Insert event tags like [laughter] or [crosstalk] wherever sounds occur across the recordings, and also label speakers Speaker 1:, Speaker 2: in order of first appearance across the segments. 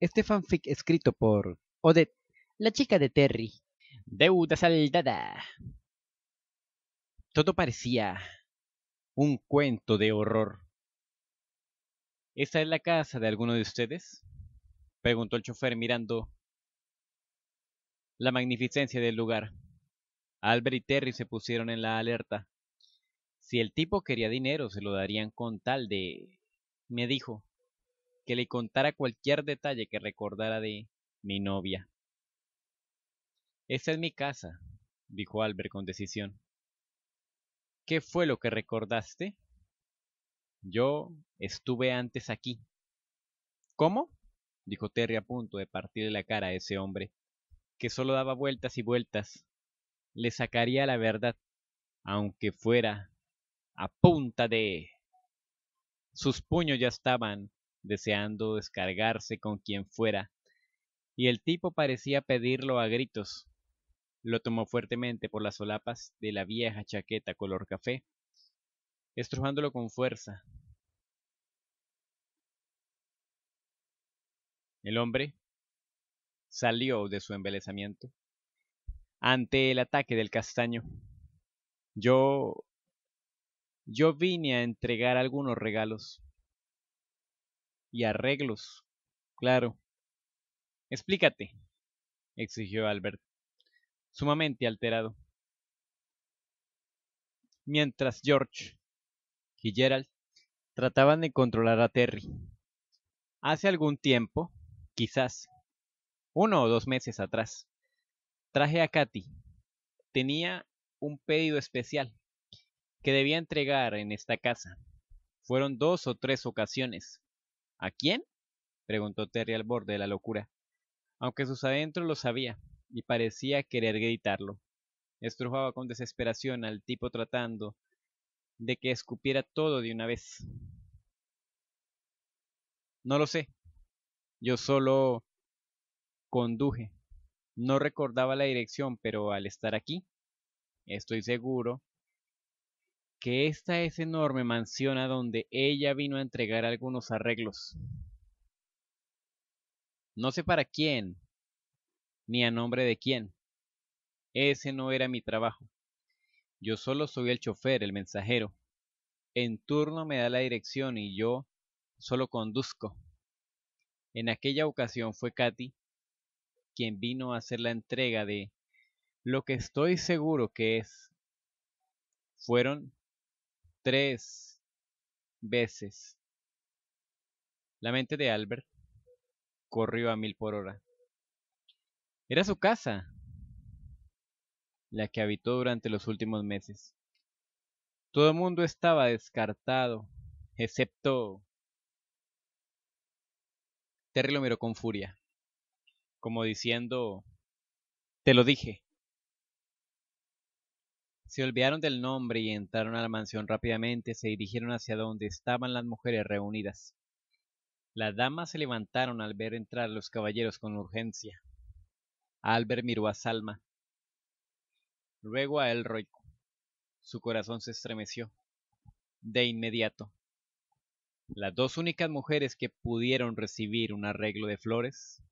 Speaker 1: Este fanfic escrito por Odette, la chica de Terry. Deuda saldada. Todo parecía un cuento de horror. ¿Esta es la casa de alguno de ustedes? preguntó el chofer mirando la magnificencia del lugar. Albert y Terry se pusieron en la alerta. Si el tipo quería dinero, se lo darían con tal de... me dijo que le contara cualquier detalle que recordara de mi novia. —Esa es mi casa, dijo Albert con decisión. ¿Qué fue lo que recordaste? Yo estuve antes aquí. ¿Cómo? dijo Terry a punto de partirle la cara a ese hombre, que solo daba vueltas y vueltas. Le sacaría la verdad, aunque fuera a punta de... Sus puños ya estaban deseando descargarse con quien fuera, y el tipo parecía pedirlo a gritos. Lo tomó fuertemente por las solapas de la vieja chaqueta color café, estrujándolo con fuerza. El hombre salió de su embelezamiento ante el ataque del castaño. Yo... Yo vine a entregar algunos regalos y arreglos. Claro. Explícate, exigió Albert, sumamente alterado. Mientras George y Gerald trataban de controlar a Terry. Hace algún tiempo, quizás, uno o dos meses atrás, traje a Katy. Tenía un pedido especial que debía entregar en esta casa. Fueron dos o tres ocasiones. ¿A quién? preguntó Terry al borde de la locura, aunque sus adentros lo sabía y parecía querer gritarlo. Estrujaba con desesperación al tipo tratando de que escupiera todo de una vez. No lo sé. Yo solo conduje. No recordaba la dirección, pero al estar aquí, estoy seguro que esta es enorme mansión a donde ella vino a entregar algunos arreglos. No sé para quién, ni a nombre de quién. Ese no era mi trabajo. Yo solo soy el chofer, el mensajero. En turno me da la dirección y yo solo conduzco. En aquella ocasión fue Katy quien vino a hacer la entrega de lo que estoy seguro que es. Fueron tres veces. La mente de Albert corrió a mil por hora. Era su casa, la que habitó durante los últimos meses. Todo el mundo estaba descartado, excepto... Terry lo miró con furia, como diciendo, te lo dije. Se olvidaron del nombre y entraron a la mansión rápidamente, se dirigieron hacia donde estaban las mujeres reunidas. Las damas se levantaron al ver entrar los caballeros con urgencia. Albert miró a Salma, luego a Elroy. Su corazón se estremeció. De inmediato. Las dos únicas mujeres que pudieron recibir un arreglo de flores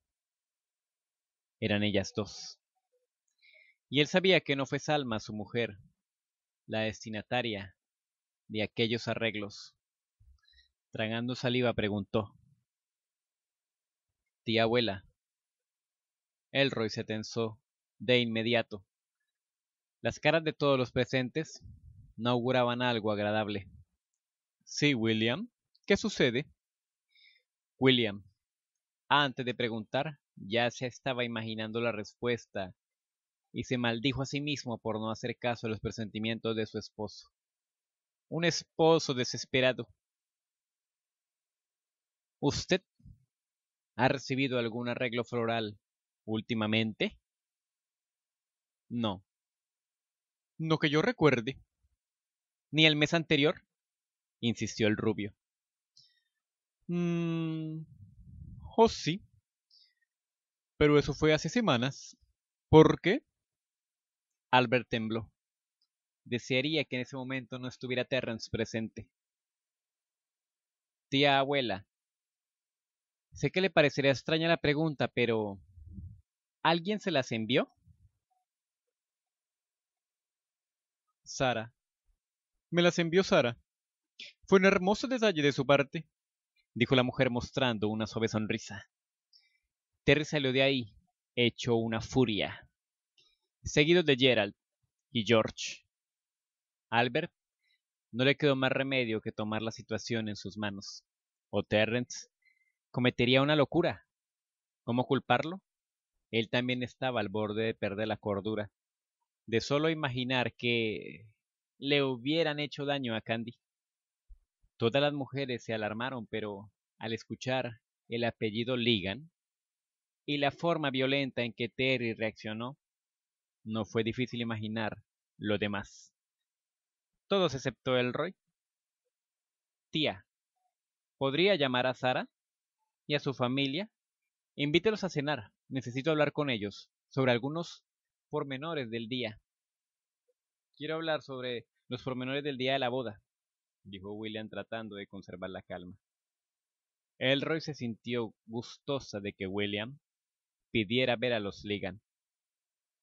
Speaker 1: eran ellas dos. Y él sabía que no fue Salma su mujer, la destinataria de aquellos arreglos. Tragando saliva preguntó. Tía abuela. Elroy se tensó de inmediato. Las caras de todos los presentes no auguraban algo agradable. Sí, William. ¿Qué sucede? William. Antes de preguntar, ya se estaba imaginando la respuesta y se maldijo a sí mismo por no hacer caso a los presentimientos de su esposo. Un esposo desesperado. ¿Usted ha recibido algún arreglo floral últimamente? No. No que yo recuerde. ¿Ni el mes anterior? insistió el rubio. Mmm. Oh, sí. Pero eso fue hace semanas. ¿Por qué? Albert tembló. Desearía que en ese momento no estuviera Terrence presente. Tía abuela, sé que le parecería extraña la pregunta, pero ¿alguien se las envió? Sara. Me las envió Sara. Fue un hermoso detalle de su parte, dijo la mujer mostrando una suave sonrisa. Terry salió de ahí, hecho una furia seguido de Gerald y George. Albert no le quedó más remedio que tomar la situación en sus manos. O Terrence cometería una locura. ¿Cómo culparlo? Él también estaba al borde de perder la cordura. De solo imaginar que le hubieran hecho daño a Candy. Todas las mujeres se alarmaron, pero al escuchar el apellido Ligan y la forma violenta en que Terry reaccionó, no fue difícil imaginar lo demás. Todos excepto Elroy. Tía, ¿podría llamar a Sara y a su familia? Invítelos a cenar. Necesito hablar con ellos sobre algunos pormenores del día. Quiero hablar sobre los pormenores del día de la boda, dijo William tratando de conservar la calma. Elroy se sintió gustosa de que William pidiera ver a los Ligan.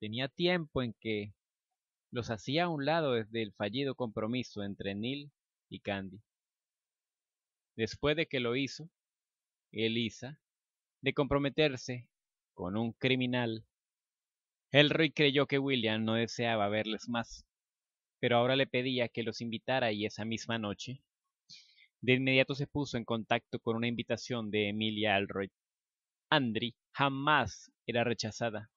Speaker 1: Tenía tiempo en que los hacía a un lado desde el fallido compromiso entre Neil y Candy. Después de que lo hizo, Elisa, de comprometerse con un criminal, Elroy creyó que William no deseaba verles más, pero ahora le pedía que los invitara y esa misma noche, de inmediato se puso en contacto con una invitación de Emilia Elroy. Andri jamás era rechazada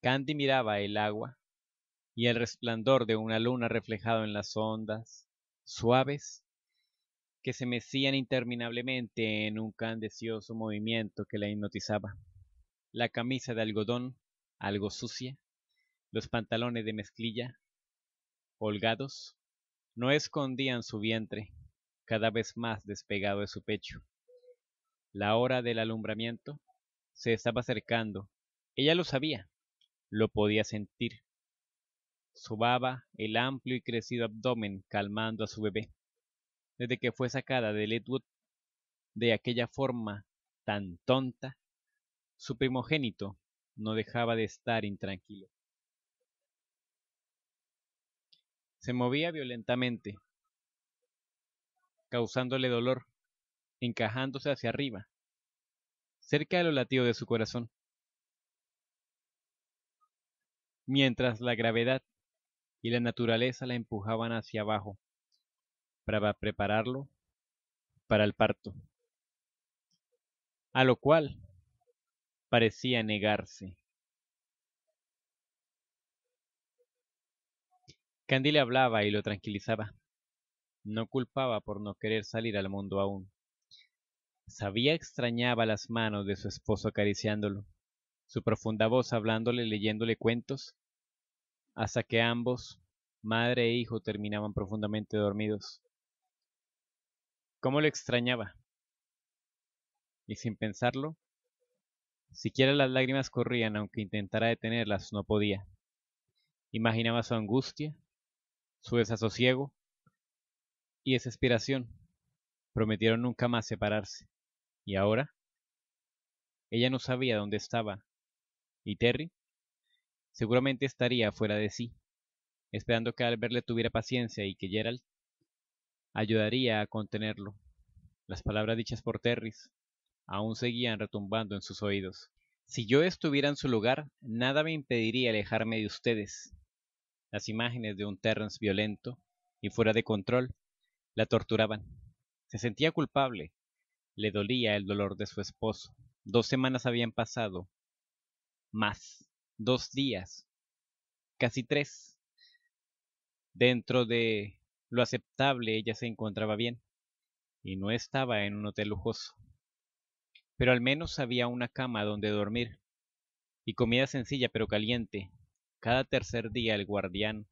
Speaker 1: Candy miraba el agua y el resplandor de una luna reflejado en las ondas suaves que se mecían interminablemente en un candecioso movimiento que la hipnotizaba. La camisa de algodón, algo sucia, los pantalones de mezclilla, holgados, no escondían su vientre, cada vez más despegado de su pecho. La hora del alumbramiento se estaba acercando, ella lo sabía, lo podía sentir. Subaba el amplio y crecido abdomen calmando a su bebé. Desde que fue sacada de Ledwood de aquella forma tan tonta, su primogénito no dejaba de estar intranquilo. Se movía violentamente, causándole dolor, encajándose hacia arriba, cerca de lo latido de su corazón. mientras la gravedad y la naturaleza la empujaban hacia abajo para prepararlo para el parto, a lo cual parecía negarse. Candy le hablaba y lo tranquilizaba. No culpaba por no querer salir al mundo aún. Sabía extrañaba las manos de su esposo acariciándolo, su profunda voz hablándole, leyéndole cuentos hasta que ambos, madre e hijo, terminaban profundamente dormidos. ¿Cómo lo extrañaba? Y sin pensarlo, siquiera las lágrimas corrían, aunque intentara detenerlas, no podía. Imaginaba su angustia, su desasosiego y desesperación. Prometieron nunca más separarse. ¿Y ahora? Ella no sabía dónde estaba. ¿Y Terry? Seguramente estaría fuera de sí, esperando que Albert le tuviera paciencia y que Gerald ayudaría a contenerlo. Las palabras dichas por Terris aún seguían retumbando en sus oídos. Si yo estuviera en su lugar, nada me impediría alejarme de ustedes. Las imágenes de un Terrence violento y fuera de control la torturaban. Se sentía culpable. Le dolía el dolor de su esposo. Dos semanas habían pasado. Más dos días, casi tres. Dentro de lo aceptable ella se encontraba bien y no estaba en un hotel lujoso. Pero al menos había una cama donde dormir y comida sencilla pero caliente. Cada tercer día el guardián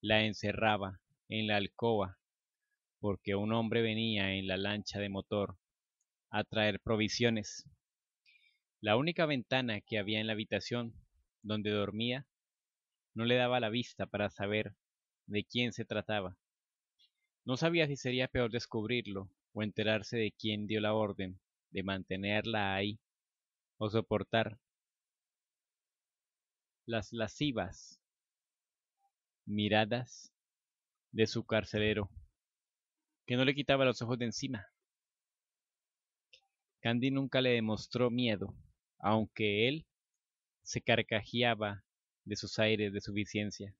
Speaker 1: la encerraba en la alcoba porque un hombre venía en la lancha de motor a traer provisiones. La única ventana que había en la habitación donde dormía, no le daba la vista para saber de quién se trataba. No sabía si sería peor descubrirlo o enterarse de quién dio la orden de mantenerla ahí o soportar las lascivas miradas de su carcelero, que no le quitaba los ojos de encima. Candy nunca le demostró miedo, aunque él se carcajeaba de sus aires de suficiencia.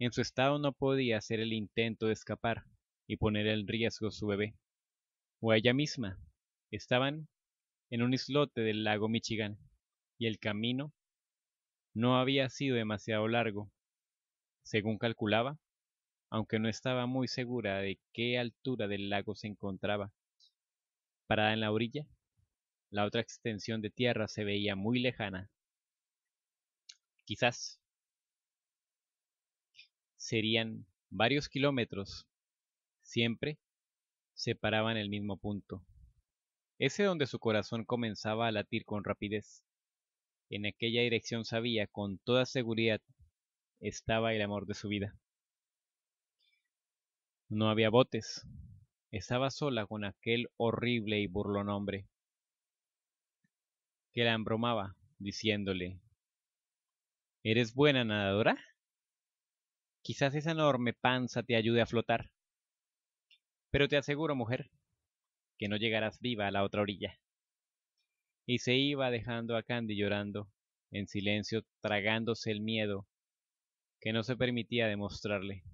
Speaker 1: En su estado no podía hacer el intento de escapar y poner en riesgo su bebé, o ella misma. Estaban en un islote del lago Michigan, y el camino no había sido demasiado largo, según calculaba, aunque no estaba muy segura de qué altura del lago se encontraba. Parada en la orilla, la otra extensión de tierra se veía muy lejana, quizás serían varios kilómetros, siempre separaban el mismo punto, ese donde su corazón comenzaba a latir con rapidez. En aquella dirección sabía con toda seguridad estaba el amor de su vida. No había botes, estaba sola con aquel horrible y burlón hombre que la embromaba, diciéndole ¿Eres buena nadadora? Quizás esa enorme panza te ayude a flotar. Pero te aseguro, mujer, que no llegarás viva a la otra orilla. Y se iba dejando a Candy llorando, en silencio, tragándose el miedo que no se permitía demostrarle.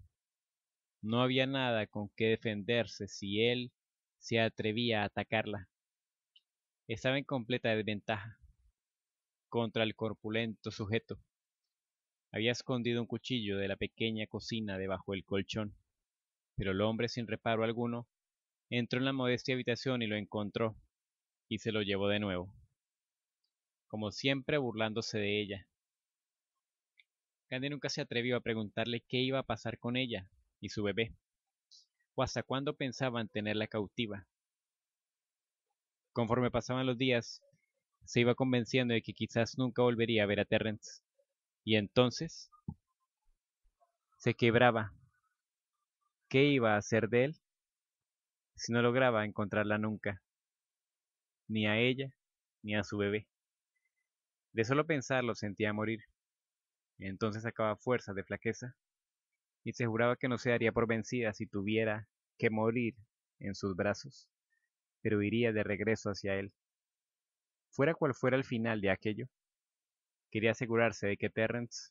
Speaker 1: No había nada con qué defenderse si él se atrevía a atacarla. Estaba en completa desventaja contra el corpulento sujeto había escondido un cuchillo de la pequeña cocina debajo del colchón, pero el hombre, sin reparo alguno, entró en la modesta habitación y lo encontró, y se lo llevó de nuevo, como siempre burlándose de ella. Candy nunca se atrevió a preguntarle qué iba a pasar con ella y su bebé, o hasta cuándo pensaban tenerla cautiva. Conforme pasaban los días, se iba convenciendo de que quizás nunca volvería a ver a Terrence. Y entonces se quebraba. ¿Qué iba a hacer de él si no lograba encontrarla nunca? Ni a ella, ni a su bebé. De solo pensarlo sentía morir. Entonces sacaba fuerza de flaqueza y se juraba que no se daría por vencida si tuviera que morir en sus brazos, pero iría de regreso hacia él. Fuera cual fuera el final de aquello, quería asegurarse de que Terrence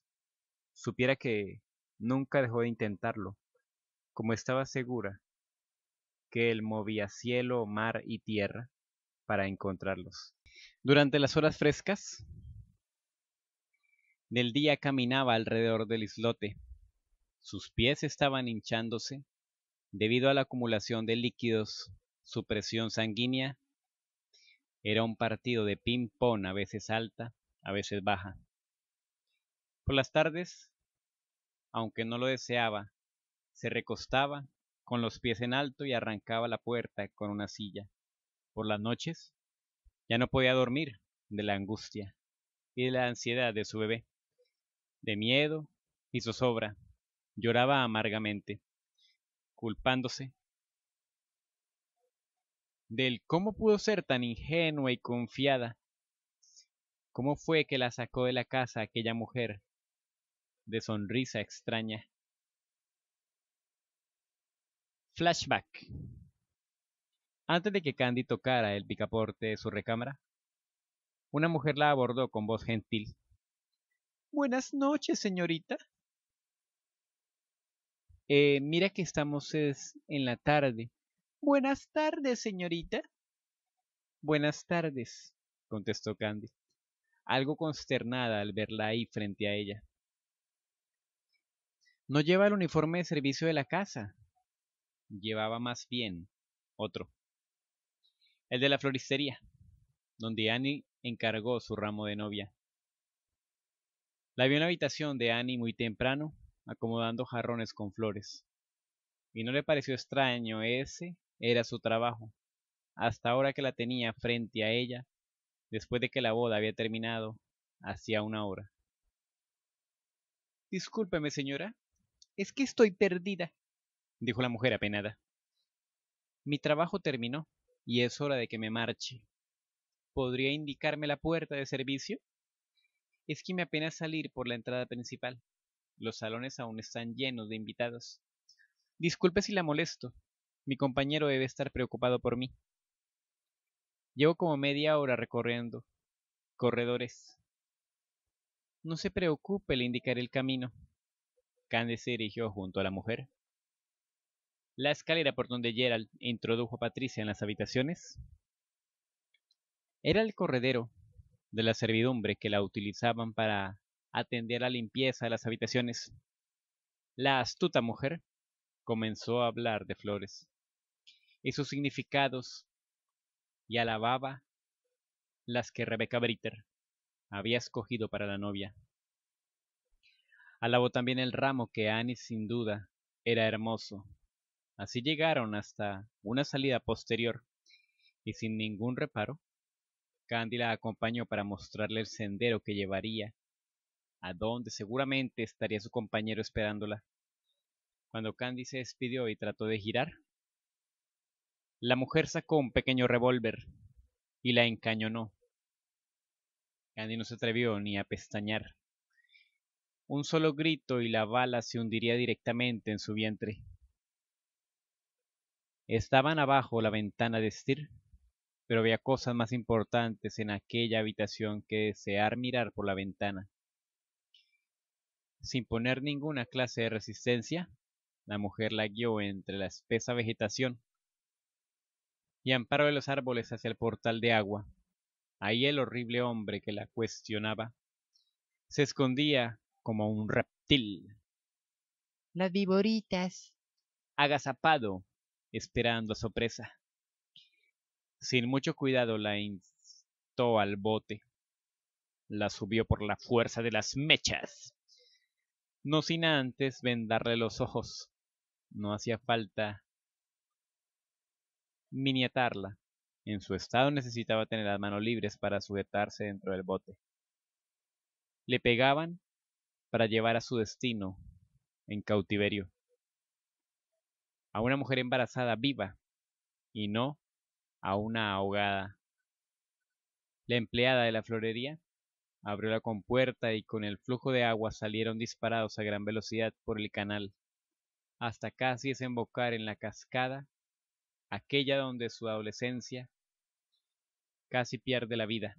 Speaker 1: supiera que nunca dejó de intentarlo, como estaba segura que él movía cielo, mar y tierra para encontrarlos. Durante las horas frescas del día caminaba alrededor del islote. Sus pies estaban hinchándose debido a la acumulación de líquidos, su presión sanguínea era un partido de ping-pong a veces alta a veces baja. Por las tardes, aunque no lo deseaba, se recostaba con los pies en alto y arrancaba la puerta con una silla. Por las noches, ya no podía dormir de la angustia y de la ansiedad de su bebé, de miedo y zozobra. Lloraba amargamente, culpándose del cómo pudo ser tan ingenua y confiada ¿Cómo fue que la sacó de la casa aquella mujer de sonrisa extraña? Flashback. Antes de que Candy tocara el picaporte de su recámara, una mujer la abordó con voz gentil. Buenas noches, señorita. Eh, mira que estamos en la tarde. Buenas tardes, señorita. Buenas tardes, contestó Candy algo consternada al verla ahí frente a ella. No lleva el uniforme de servicio de la casa. Llevaba más bien otro. El de la floristería, donde Annie encargó su ramo de novia. La vio en la habitación de Annie muy temprano, acomodando jarrones con flores. Y no le pareció extraño, ese era su trabajo, hasta ahora que la tenía frente a ella después de que la boda había terminado hacía una hora. Discúlpeme, señora, es que estoy perdida, dijo la mujer apenada. Mi trabajo terminó y es hora de que me marche. ¿Podría indicarme la puerta de servicio? Es que me apena salir por la entrada principal. Los salones aún están llenos de invitados. Disculpe si la molesto. Mi compañero debe estar preocupado por mí. Llevo como media hora recorriendo corredores. No se preocupe, le indicaré el camino. Candice se dirigió junto a la mujer. La escalera por donde Gerald introdujo a Patricia en las habitaciones era el corredero de la servidumbre que la utilizaban para atender la limpieza de las habitaciones. La astuta mujer comenzó a hablar de flores y sus significados y alababa las que Rebecca Britter había escogido para la novia. Alabó también el ramo que Annie sin duda era hermoso. Así llegaron hasta una salida posterior y sin ningún reparo, Candy la acompañó para mostrarle el sendero que llevaría, a donde seguramente estaría su compañero esperándola. Cuando Candy se despidió y trató de girar, la mujer sacó un pequeño revólver y la encañonó. Candy no se atrevió ni a pestañear. Un solo grito y la bala se hundiría directamente en su vientre. Estaban abajo la ventana de Stir, pero había cosas más importantes en aquella habitación que desear mirar por la ventana. Sin poner ninguna clase de resistencia, la mujer la guió entre la espesa vegetación y amparo de los árboles hacia el portal de agua. Ahí el horrible hombre que la cuestionaba se escondía como un reptil. Las viboritas. Agazapado, esperando a su presa. Sin mucho cuidado la instó al bote. La subió por la fuerza de las mechas. No sin antes vendarle los ojos. No hacía falta miniatarla. En su estado necesitaba tener las manos libres para sujetarse dentro del bote. Le pegaban para llevar a su destino en cautiverio. A una mujer embarazada viva y no a una ahogada. La empleada de la florería abrió la compuerta y con el flujo de agua salieron disparados a gran velocidad por el canal, hasta casi desembocar en la cascada aquella donde su adolescencia casi pierde la vida.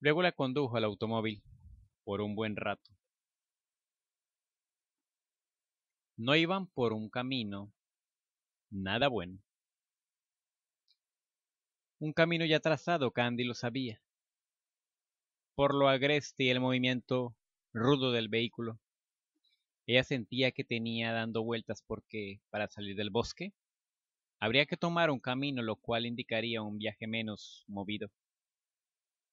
Speaker 1: Luego la condujo al automóvil por un buen rato. No iban por un camino nada bueno. Un camino ya trazado, Candy lo sabía. Por lo agreste y el movimiento rudo del vehículo, ella sentía que tenía dando vueltas porque, para salir del bosque, habría que tomar un camino lo cual indicaría un viaje menos movido,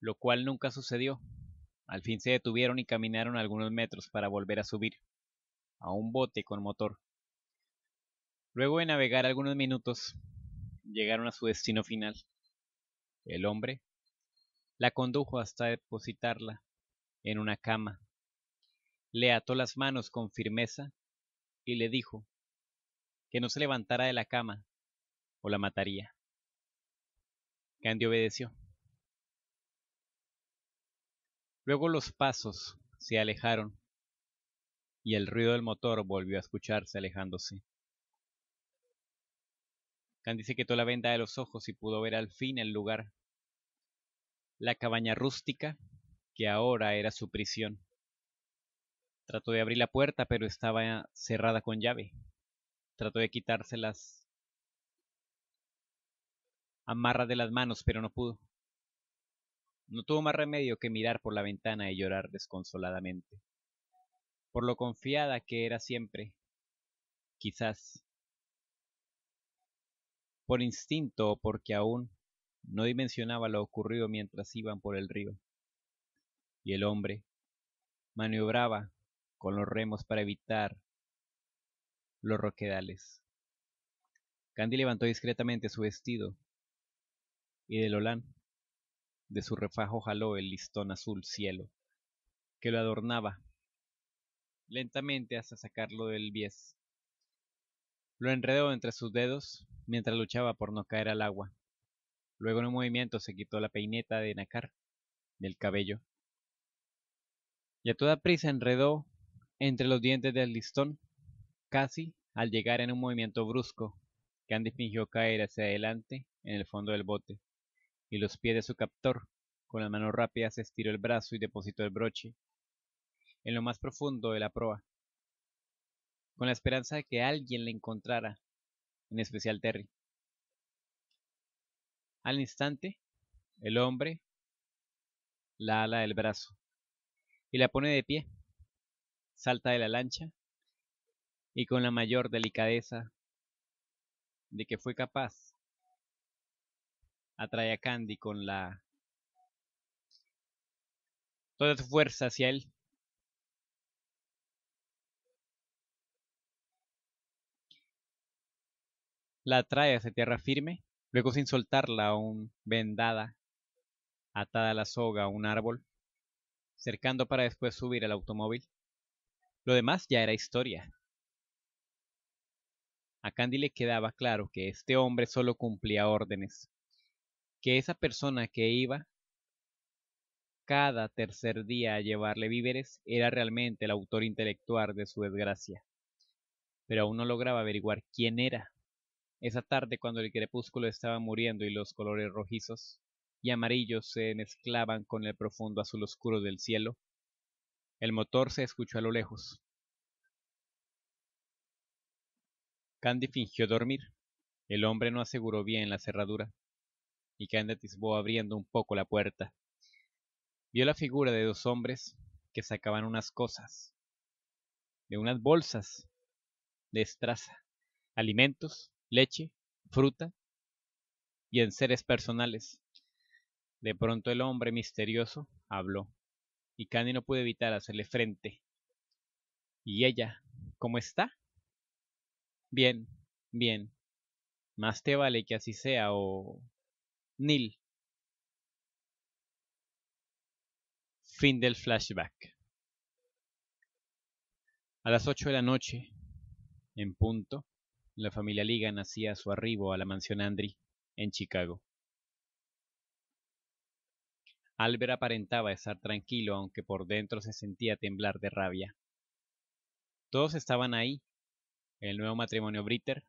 Speaker 1: lo cual nunca sucedió. Al fin se detuvieron y caminaron algunos metros para volver a subir, a un bote con motor. Luego de navegar algunos minutos, llegaron a su destino final. El hombre la condujo hasta depositarla en una cama le ató las manos con firmeza y le dijo que no se levantara de la cama o la mataría. Candy obedeció. Luego los pasos se alejaron y el ruido del motor volvió a escucharse alejándose. Candy se quitó la venda de los ojos y pudo ver al fin el lugar. La cabaña rústica que ahora era su prisión. Trató de abrir la puerta, pero estaba cerrada con llave. Trató de quitárselas las amarras de las manos, pero no pudo. No tuvo más remedio que mirar por la ventana y llorar desconsoladamente. Por lo confiada que era siempre, quizás por instinto o porque aún no dimensionaba lo ocurrido mientras iban por el río. Y el hombre maniobraba con los remos para evitar los roquedales. Candy levantó discretamente su vestido y de Lolán de su refajo jaló el listón azul cielo que lo adornaba lentamente hasta sacarlo del bies. Lo enredó entre sus dedos mientras luchaba por no caer al agua. Luego en un movimiento se quitó la peineta de Nacar del cabello y a toda prisa enredó entre los dientes del listón, casi al llegar en un movimiento brusco. Candy fingió caer hacia adelante en el fondo del bote, y los pies de su captor, con la mano rápida, se estiró el brazo y depositó el broche en lo más profundo de la proa, con la esperanza de que alguien le encontrara, en especial Terry. Al instante, el hombre la ala del brazo y la pone de pie salta de la lancha y con la mayor delicadeza de que fue capaz, atrae a Candy con la toda su fuerza hacia él. La atrae hacia tierra firme, luego sin soltarla un vendada, atada a la soga a un árbol, cercando para después subir al automóvil. Lo demás ya era historia. A Candy le quedaba claro que este hombre solo cumplía órdenes, que esa persona que iba cada tercer día a llevarle víveres era realmente el autor intelectual de su desgracia. Pero aún no lograba averiguar quién era. Esa tarde cuando el crepúsculo estaba muriendo y los colores rojizos y amarillos se mezclaban con el profundo azul oscuro del cielo, el motor se escuchó a lo lejos. Candy fingió dormir. El hombre no aseguró bien la cerradura. Y Candy atisbó abriendo un poco la puerta. Vio la figura de dos hombres que sacaban unas cosas. De unas bolsas de estraza. Alimentos, leche, fruta y seres personales. De pronto el hombre misterioso habló y Candy no pudo evitar hacerle frente. ¿Y ella? ¿Cómo está? Bien, bien. Más te vale que así sea o... Nil. Fin del flashback. A las ocho de la noche, en punto, la familia Liga nacía su arribo a la mansión Andri en Chicago. Albert aparentaba estar tranquilo, aunque por dentro se sentía temblar de rabia. Todos estaban ahí. El nuevo matrimonio Britter.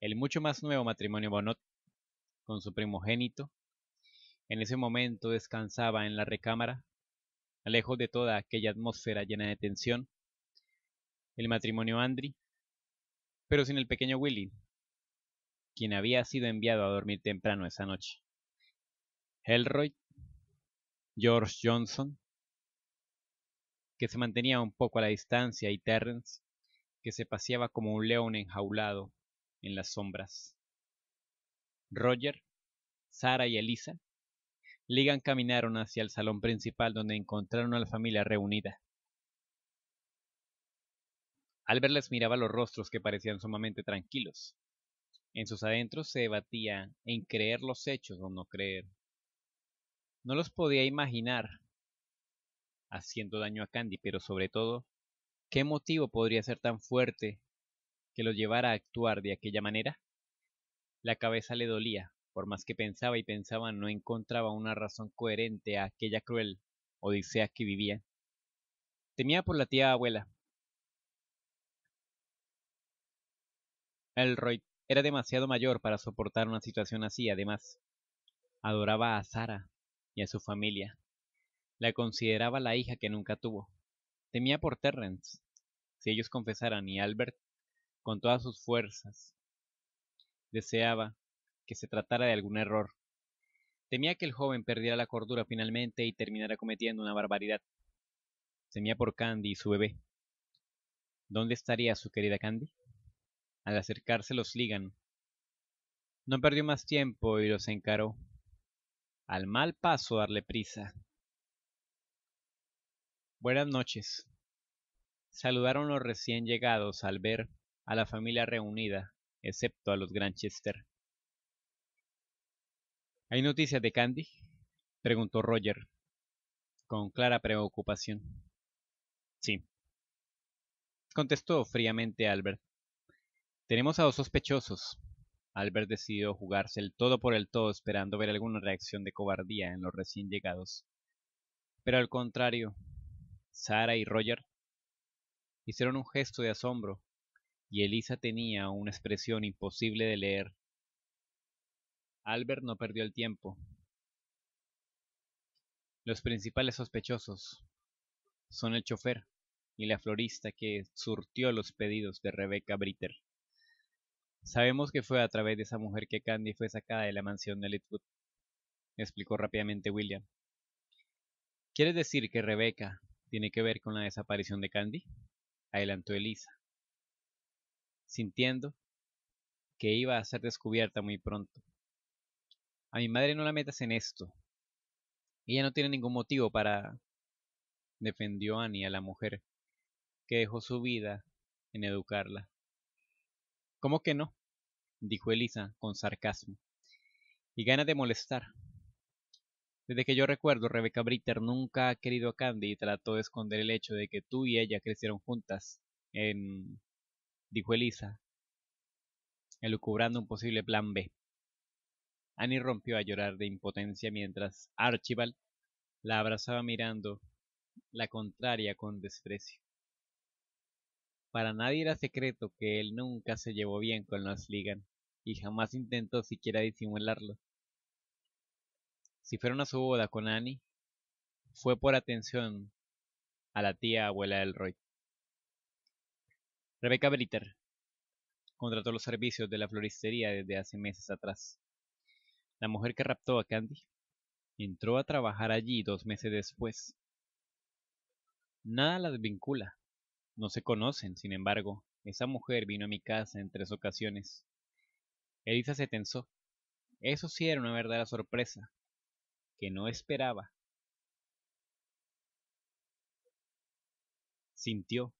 Speaker 1: El mucho más nuevo matrimonio Bonot, con su primogénito. En ese momento descansaba en la recámara, lejos de toda aquella atmósfera llena de tensión. El matrimonio Andri, pero sin el pequeño Willy, quien había sido enviado a dormir temprano esa noche. Helroyd, George Johnson, que se mantenía un poco a la distancia, y Terrence, que se paseaba como un león enjaulado en las sombras. Roger, Sara y Elisa, Ligan caminaron hacia el salón principal donde encontraron a la familia reunida. Albert les miraba los rostros que parecían sumamente tranquilos. En sus adentros se debatía en creer los hechos o no creer. No los podía imaginar haciendo daño a Candy, pero sobre todo, ¿qué motivo podría ser tan fuerte que lo llevara a actuar de aquella manera? La cabeza le dolía, por más que pensaba y pensaba, no encontraba una razón coherente a aquella cruel odisea que vivía. Temía por la tía abuela. Elroy era demasiado mayor para soportar una situación así, además. Adoraba a Sara, y a su familia. La consideraba la hija que nunca tuvo. Temía por Terrence, si ellos confesaran y Albert, con todas sus fuerzas. Deseaba que se tratara de algún error. Temía que el joven perdiera la cordura finalmente y terminara cometiendo una barbaridad. Temía por Candy y su bebé. ¿Dónde estaría su querida Candy? Al acercarse los ligan. No perdió más tiempo y los encaró. Al mal paso darle prisa. Buenas noches. Saludaron los recién llegados al ver a la familia reunida, excepto a los Granchester. ¿Hay noticias de Candy? preguntó Roger, con clara preocupación. Sí, contestó fríamente Albert. Tenemos a dos sospechosos, Albert decidió jugarse el todo por el todo esperando ver alguna reacción de cobardía en los recién llegados. Pero al contrario, Sara y Roger hicieron un gesto de asombro y Elisa tenía una expresión imposible de leer. Albert no perdió el tiempo. Los principales sospechosos son el chofer y la florista que surtió los pedidos de Rebecca Britter. Sabemos que fue a través de esa mujer que Candy fue sacada de la mansión de Litwood, explicó rápidamente William. ¿Quieres decir que Rebeca tiene que ver con la desaparición de Candy? adelantó Elisa, sintiendo que iba a ser descubierta muy pronto. A mi madre no la metas en esto. Ella no tiene ningún motivo para... defendió Annie a la mujer que dejó su vida en educarla. ¿Cómo que no? dijo Elisa con sarcasmo. Y ganas de molestar. Desde que yo recuerdo, Rebecca Britter nunca ha querido a Candy y trató de esconder el hecho de que tú y ella crecieron juntas, en... dijo Elisa, elucubrando un posible plan B. Annie rompió a llorar de impotencia mientras Archibald la abrazaba mirando la contraria con desprecio. Para nadie era secreto que él nunca se llevó bien con los Ligan, y jamás intentó siquiera disimularlo. Si fueron a su boda con Annie, fue por atención a la tía abuela del Roy. Rebecca Britter contrató los servicios de la floristería desde hace meses atrás. La mujer que raptó a Candy entró a trabajar allí dos meses después. Nada las vincula, no se conocen, sin embargo. Esa mujer vino a mi casa en tres ocasiones. Elisa se tensó. Eso sí era una verdadera sorpresa, que no esperaba. Sintió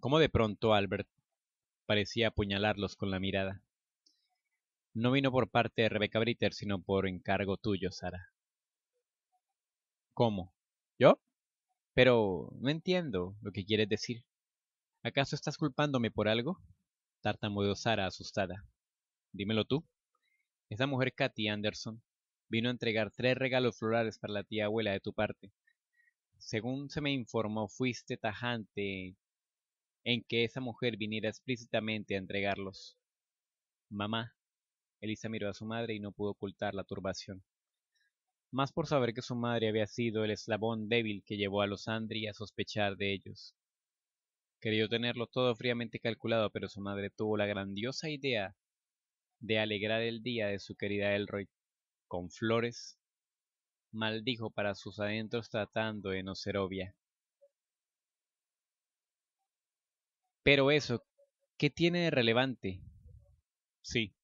Speaker 1: cómo de pronto Albert parecía apuñalarlos con la mirada. No vino por parte de Rebecca Britter, sino por encargo tuyo, Sara. ¿Cómo? ¿Yo? Pero no entiendo lo que quieres decir. ¿Acaso estás culpándome por algo? Tartamudeó Sara asustada. Dímelo tú. Esa mujer Katy Anderson vino a entregar tres regalos florales para la tía abuela de tu parte. Según se me informó, fuiste tajante en que esa mujer viniera explícitamente a entregarlos. Mamá. Elisa miró a su madre y no pudo ocultar la turbación más por saber que su madre había sido el eslabón débil que llevó a los Andri a sospechar de ellos. Creyó tenerlo todo fríamente calculado, pero su madre tuvo la grandiosa idea de alegrar el día de su querida Elroy con flores, maldijo para sus adentros tratando de no ser obvia. Pero eso, ¿qué tiene de relevante? Sí,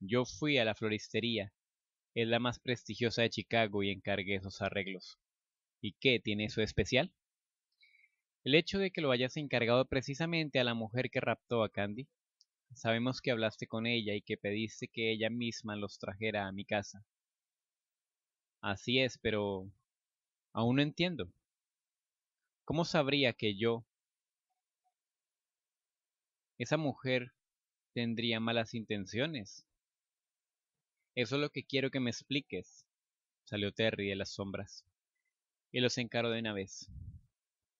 Speaker 1: yo fui a la floristería es la más prestigiosa de Chicago y encargue esos arreglos. ¿Y qué tiene eso especial? El hecho de que lo hayas encargado precisamente a la mujer que raptó a Candy. Sabemos que hablaste con ella y que pediste que ella misma los trajera a mi casa. Así es, pero aún no entiendo. ¿Cómo sabría que yo, esa mujer, tendría malas intenciones? Eso es lo que quiero que me expliques, salió Terry de las sombras, y los encaró de una vez.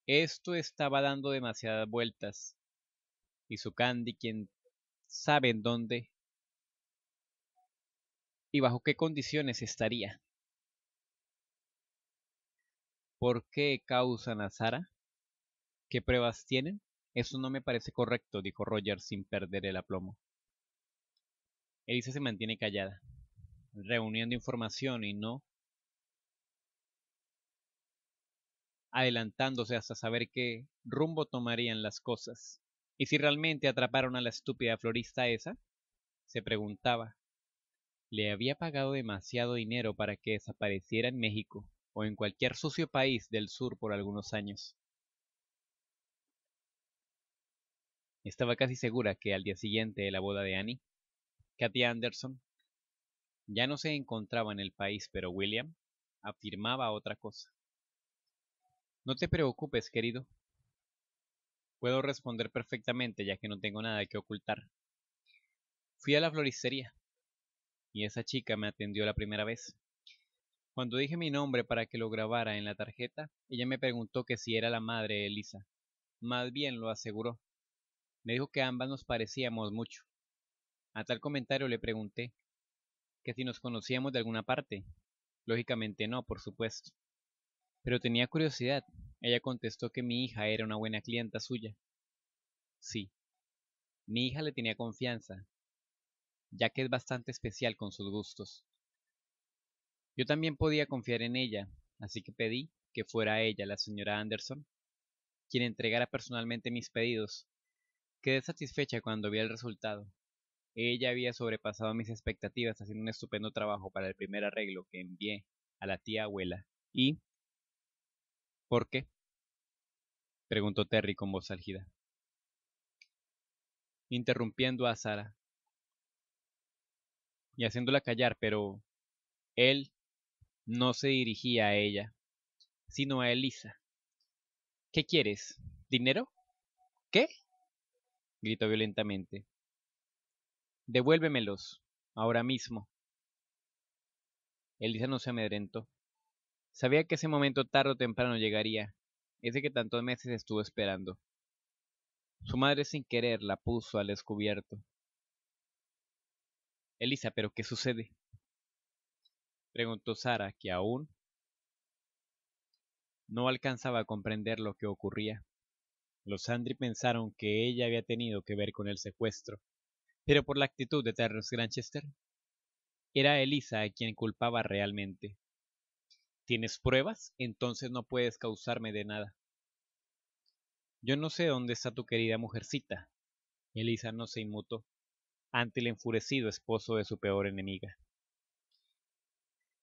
Speaker 1: Esto estaba dando demasiadas vueltas, y su Candy, quien sabe en dónde y bajo qué condiciones estaría. ¿Por qué causan a Sara? ¿Qué pruebas tienen? Eso no me parece correcto, dijo Roger sin perder el aplomo. Elisa se mantiene callada reuniendo información y no adelantándose hasta saber qué rumbo tomarían las cosas. ¿Y si realmente atraparon a la estúpida florista esa? se preguntaba. Le había pagado demasiado dinero para que desapareciera en México o en cualquier sucio país del sur por algunos años. Estaba casi segura que al día siguiente de la boda de Annie, Katy Anderson ya no se encontraba en el país, pero William afirmaba otra cosa. No te preocupes, querido. Puedo responder perfectamente, ya que no tengo nada que ocultar. Fui a la floristería, y esa chica me atendió la primera vez. Cuando dije mi nombre para que lo grabara en la tarjeta, ella me preguntó que si era la madre de Elisa. Más bien lo aseguró. Me dijo que ambas nos parecíamos mucho. A tal comentario le pregunté que si nos conocíamos de alguna parte. Lógicamente no, por supuesto. Pero tenía curiosidad. Ella contestó que mi hija era una buena clienta suya. Sí. Mi hija le tenía confianza, ya que es bastante especial con sus gustos. Yo también podía confiar en ella, así que pedí que fuera ella, la señora Anderson, quien entregara personalmente mis pedidos. Quedé satisfecha cuando vi el resultado. Ella había sobrepasado mis expectativas haciendo un estupendo trabajo para el primer arreglo que envié a la tía abuela. ¿Y por qué? preguntó Terry con voz álgida, interrumpiendo a Sara y haciéndola callar, pero él no se dirigía a ella, sino a Elisa. ¿Qué quieres? ¿Dinero? ¿Qué? gritó violentamente devuélvemelos, ahora mismo. Elisa no se amedrentó. Sabía que ese momento tarde o temprano llegaría, ese que tantos meses estuvo esperando. Su madre sin querer la puso al descubierto. Elisa, ¿pero qué sucede? preguntó Sara, que aún no alcanzaba a comprender lo que ocurría. Los Andri pensaron que ella había tenido que ver con el secuestro pero por la actitud de Terrence Granchester. Era Elisa a quien culpaba realmente. ¿Tienes pruebas? Entonces no puedes causarme de nada. Yo no sé dónde está tu querida mujercita. Elisa no se inmutó ante el enfurecido esposo de su peor enemiga.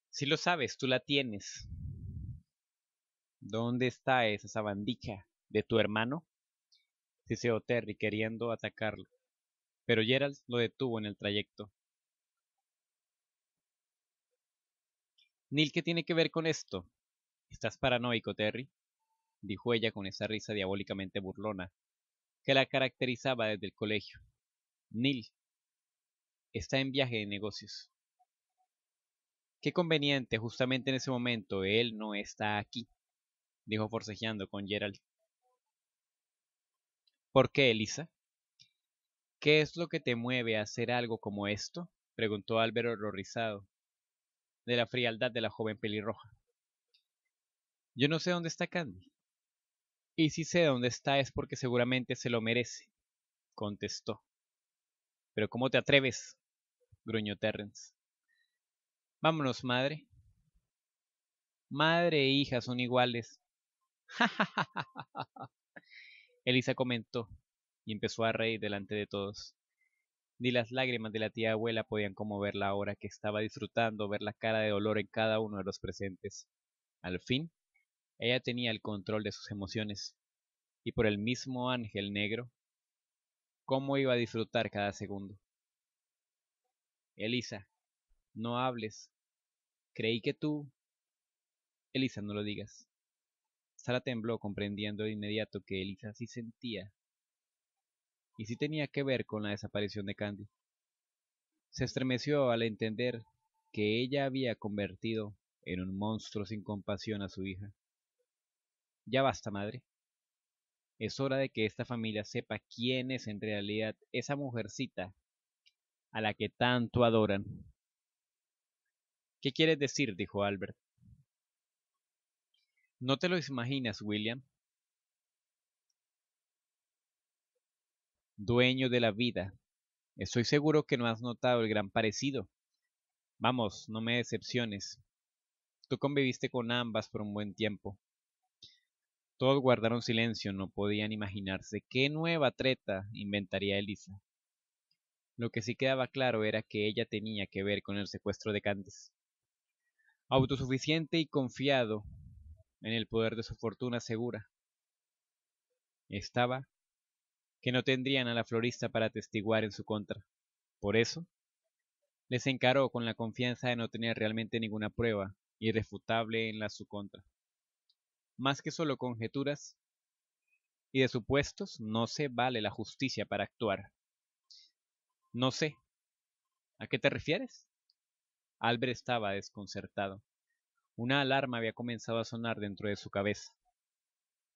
Speaker 1: Si lo sabes, tú la tienes. ¿Dónde está esa sabandija de tu hermano? Dice Terry, queriendo atacarlo pero Gerald lo detuvo en el trayecto. Neil, ¿qué tiene que ver con esto? ¿Estás paranoico, Terry? dijo ella con esa risa diabólicamente burlona que la caracterizaba desde el colegio. Neil está en viaje de negocios. Qué conveniente, justamente en ese momento él no está aquí, dijo forcejeando con Gerald. ¿Por qué, Elisa? ¿Qué es lo que te mueve a hacer algo como esto? preguntó Álvaro horrorizado, de la frialdad de la joven pelirroja. Yo no sé dónde está Candy. Y si sé dónde está es porque seguramente se lo merece, contestó. Pero ¿cómo te atreves? gruñó Terrence. Vámonos, madre. Madre e hija son iguales. [laughs] Elisa comentó, y empezó a reír delante de todos. Ni las lágrimas de la tía abuela podían conmoverla ahora que estaba disfrutando ver la cara de dolor en cada uno de los presentes. Al fin, ella tenía el control de sus emociones, y por el mismo ángel negro, cómo iba a disfrutar cada segundo. Elisa, no hables. Creí que tú... Elisa, no lo digas. Sara tembló comprendiendo de inmediato que Elisa sí sentía y si tenía que ver con la desaparición de Candy. Se estremeció al entender que ella había convertido en un monstruo sin compasión a su hija. Ya basta, madre. Es hora de que esta familia sepa quién es en realidad esa mujercita a la que tanto adoran. ¿Qué quieres decir? dijo Albert. No te lo imaginas, William, dueño de la vida. Estoy seguro que no has notado el gran parecido. Vamos, no me decepciones. Tú conviviste con ambas por un buen tiempo. Todos guardaron silencio, no podían imaginarse qué nueva treta inventaría Elisa. Lo que sí quedaba claro era que ella tenía que ver con el secuestro de Candes. Autosuficiente y confiado en el poder de su fortuna segura, estaba que no tendrían a la florista para atestiguar en su contra. Por eso, les encaró con la confianza de no tener realmente ninguna prueba irrefutable en la su contra. Más que solo conjeturas y de supuestos, no se vale la justicia para actuar. No sé. ¿A qué te refieres? Albert estaba desconcertado. Una alarma había comenzado a sonar dentro de su cabeza.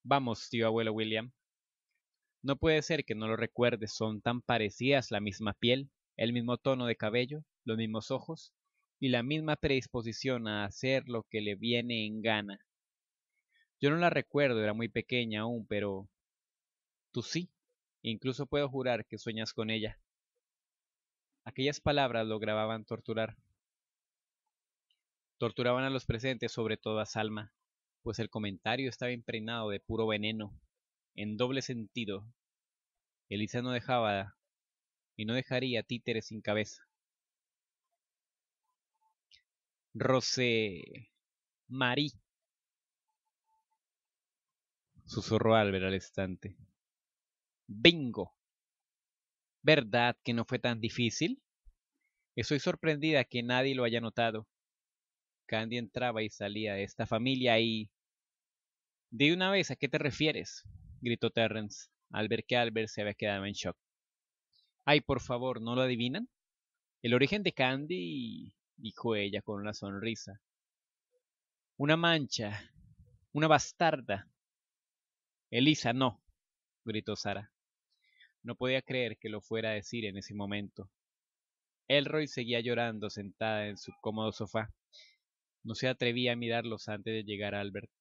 Speaker 1: Vamos, tío abuelo William, no puede ser que no lo recuerdes, son tan parecidas la misma piel, el mismo tono de cabello, los mismos ojos y la misma predisposición a hacer lo que le viene en gana. Yo no la recuerdo, era muy pequeña aún, pero tú sí. Incluso puedo jurar que sueñas con ella. Aquellas palabras lo grababan torturar. Torturaban a los presentes, sobre todo a Salma, pues el comentario estaba impregnado de puro veneno, en doble sentido. Elisa no dejaba y no dejaría Títeres sin cabeza. Rosé Marí susurró Albert al estante. Bingo. ¿Verdad que no fue tan difícil? Estoy sorprendida que nadie lo haya notado. Candy entraba y salía de esta familia y... De una vez, ¿a qué te refieres? gritó Terrence, al ver que Albert se había quedado en shock. Ay, por favor, ¿no lo adivinan? El origen de Candy, dijo ella con una sonrisa. Una mancha, una bastarda. Elisa, no, gritó Sara. No podía creer que lo fuera a decir en ese momento. Elroy seguía llorando sentada en su cómodo sofá. No se atrevía a mirarlos antes de llegar a Albert.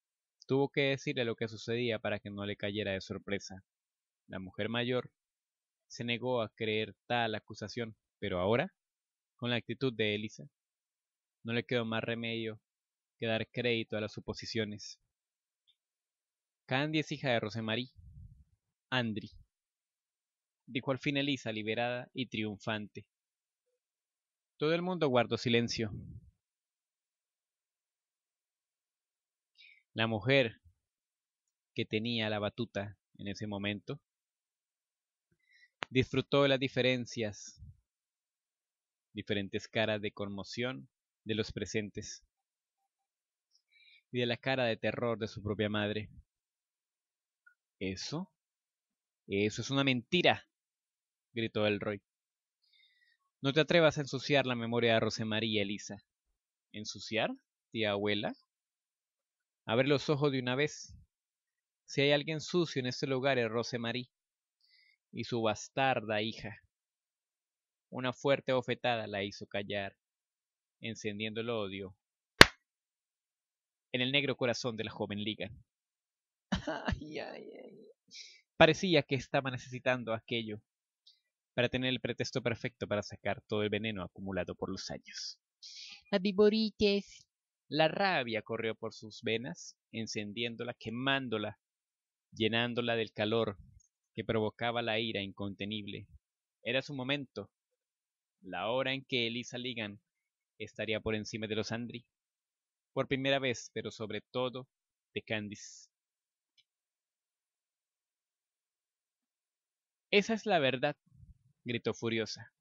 Speaker 1: Tuvo que decirle lo que sucedía para que no le cayera de sorpresa. La mujer mayor se negó a creer tal acusación, pero ahora, con la actitud de Elisa, no le quedó más remedio que dar crédito a las suposiciones. Candy es hija de Rosemary, Andri, dijo al fin Elisa, liberada y triunfante. Todo el mundo guardó silencio. la mujer que tenía la batuta en ese momento, disfrutó de las diferencias, diferentes caras de conmoción de los presentes y de la cara de terror de su propia madre. ¿Eso? Eso es una mentira, gritó Elroy. No te atrevas a ensuciar la memoria de Rosemaría, Elisa. ¿Ensuciar, tía abuela? Abre los ojos de una vez. Si hay alguien sucio en este lugar es Rosemarie y su bastarda hija. Una fuerte bofetada la hizo callar, encendiendo el odio en el negro corazón de la joven liga. Parecía que estaba necesitando aquello para tener el pretexto perfecto para sacar todo el veneno acumulado por los años. La rabia corrió por sus venas, encendiéndola, quemándola, llenándola del calor que provocaba la ira incontenible. Era su momento, la hora en que Elisa Ligan estaría por encima de los Andri. Por primera vez, pero sobre todo, de Candice. Esa es la verdad, gritó furiosa.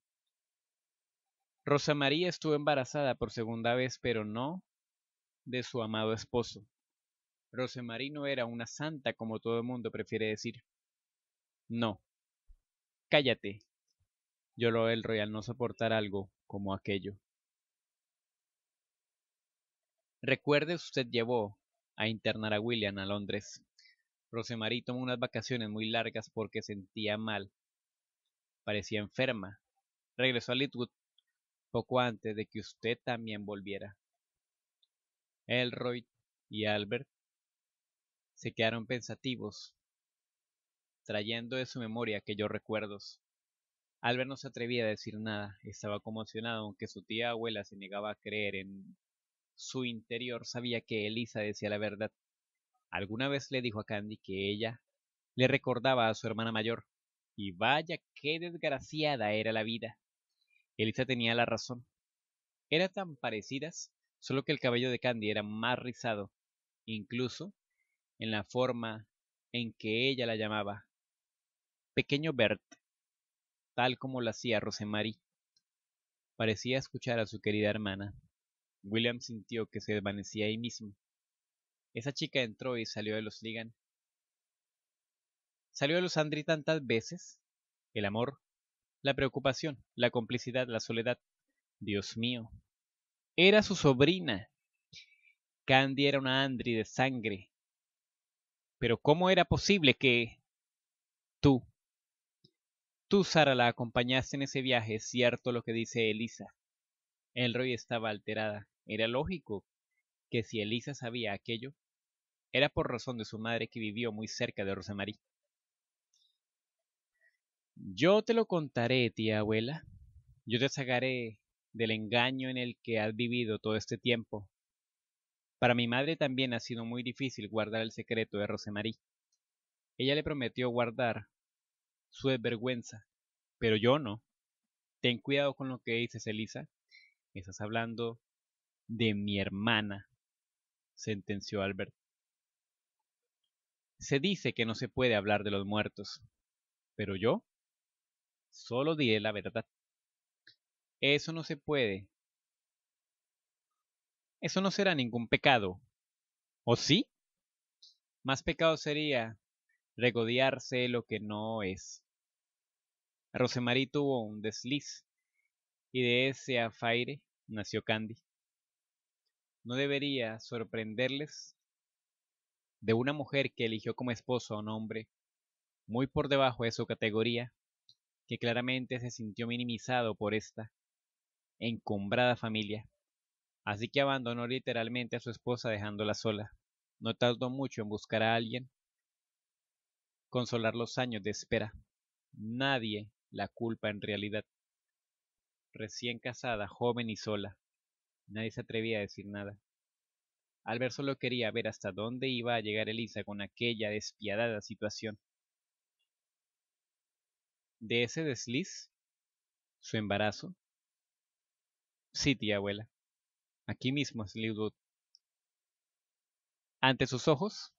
Speaker 1: Rosa María estuvo embarazada por segunda vez, pero no de su amado esposo. Rosemary no era una santa como todo el mundo prefiere decir. No. Cállate. Yo lo el royal no soportar algo como aquello. Recuerde, usted llevó a internar a William a Londres. Rosemary tomó unas vacaciones muy largas porque sentía mal. Parecía enferma. Regresó a Litwood poco antes de que usted también volviera. Elroy y Albert se quedaron pensativos, trayendo de su memoria aquellos recuerdos. Albert no se atrevía a decir nada, estaba conmocionado, aunque su tía abuela se negaba a creer en su interior, sabía que Elisa decía la verdad. Alguna vez le dijo a Candy que ella le recordaba a su hermana mayor, y vaya qué desgraciada era la vida. Elisa tenía la razón. Eran tan parecidas solo que el cabello de Candy era más rizado, incluso en la forma en que ella la llamaba. Pequeño Bert, tal como lo hacía Rosemary. Parecía escuchar a su querida hermana. William sintió que se desvanecía ahí mismo. Esa chica entró y salió de los Ligan. Salió de los Andri tantas veces. El amor, la preocupación, la complicidad, la soledad. Dios mío, era su sobrina. Candy era una Andri de sangre. Pero ¿cómo era posible que tú, tú, Sara, la acompañaste en ese viaje? Es cierto lo que dice Elisa. Elroy estaba alterada. Era lógico que si Elisa sabía aquello, era por razón de su madre que vivió muy cerca de Rosemarie. Yo te lo contaré, tía abuela. Yo te sacaré del engaño en el que has vivido todo este tiempo. Para mi madre también ha sido muy difícil guardar el secreto de Rosemarie. Ella le prometió guardar su desvergüenza, pero yo no. Ten cuidado con lo que dices, Elisa. Estás hablando de mi hermana, sentenció Albert. Se dice que no se puede hablar de los muertos, pero yo solo diré la verdad. Eso no se puede. Eso no será ningún pecado. ¿O sí? Más pecado sería regodearse lo que no es. Rosemary tuvo un desliz y de ese afaire nació Candy. No debería sorprenderles de una mujer que eligió como esposo a un hombre muy por debajo de su categoría, que claramente se sintió minimizado por esta, encumbrada familia. Así que abandonó literalmente a su esposa dejándola sola. No tardó mucho en buscar a alguien, consolar los años de espera. Nadie la culpa en realidad. Recién casada, joven y sola. Nadie se atrevía a decir nada. Albert solo quería ver hasta dónde iba a llegar Elisa con aquella despiadada situación. De ese desliz, su embarazo, Sí, tía abuela. Aquí mismo, Slewwood. Ante sus ojos,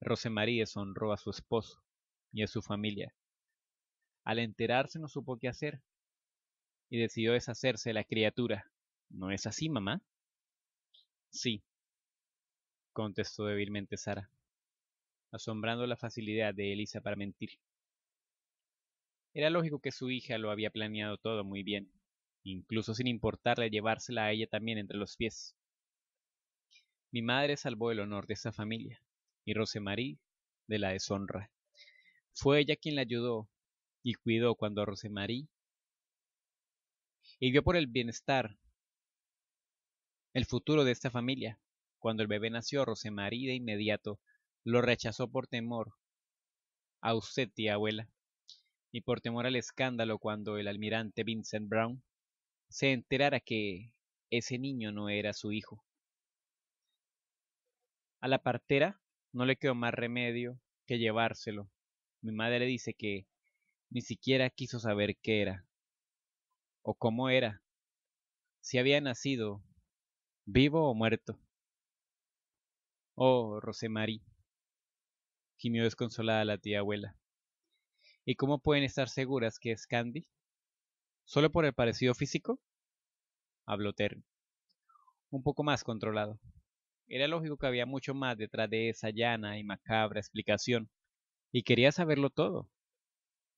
Speaker 1: Rosemarie honró a su esposo y a su familia. Al enterarse no supo qué hacer y decidió deshacerse de la criatura. ¿No es así, mamá? Sí, contestó débilmente Sara, asombrando la facilidad de Elisa para mentir. Era lógico que su hija lo había planeado todo muy bien incluso sin importarle llevársela a ella también entre los pies. Mi madre salvó el honor de esta familia y Rosemarie de la deshonra. Fue ella quien la ayudó y cuidó cuando Rosemarie y vio por el bienestar el futuro de esta familia. Cuando el bebé nació, Rosemarie de inmediato lo rechazó por temor a usted, tía abuela, y por temor al escándalo cuando el almirante Vincent Brown se enterara que ese niño no era su hijo. A la partera no le quedó más remedio que llevárselo. Mi madre dice que ni siquiera quiso saber qué era o cómo era, si había nacido vivo o muerto. Oh, Rosemary, gimió desconsolada la tía abuela. ¿Y cómo pueden estar seguras que es Candy? solo por el parecido físico, habló Terry, un poco más controlado. Era lógico que había mucho más detrás de esa llana y macabra explicación, y quería saberlo todo.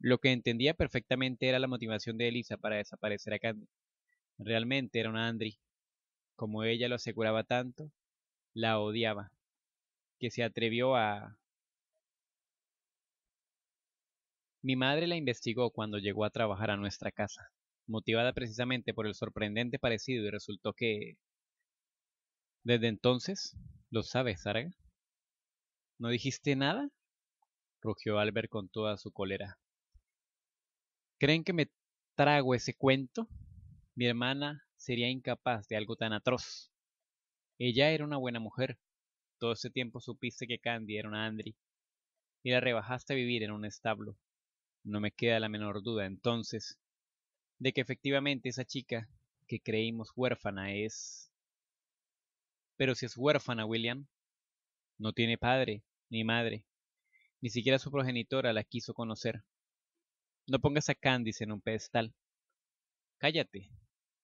Speaker 1: Lo que entendía perfectamente era la motivación de Elisa para desaparecer a Candy. Realmente era una Andri. Como ella lo aseguraba tanto, la odiaba, que se atrevió a... Mi madre la investigó cuando llegó a trabajar a nuestra casa motivada precisamente por el sorprendente parecido y resultó que... Desde entonces, lo sabes, Saraga. ¿No dijiste nada? rugió Albert con toda su cólera. ¿Creen que me trago ese cuento? Mi hermana sería incapaz de algo tan atroz. Ella era una buena mujer. Todo ese tiempo supiste que Candy era una Andri. Y la rebajaste a vivir en un establo. No me queda la menor duda entonces de que efectivamente esa chica que creímos huérfana es... Pero si es huérfana, William, no tiene padre ni madre. Ni siquiera su progenitora la quiso conocer. No pongas a Candice en un pedestal. Cállate.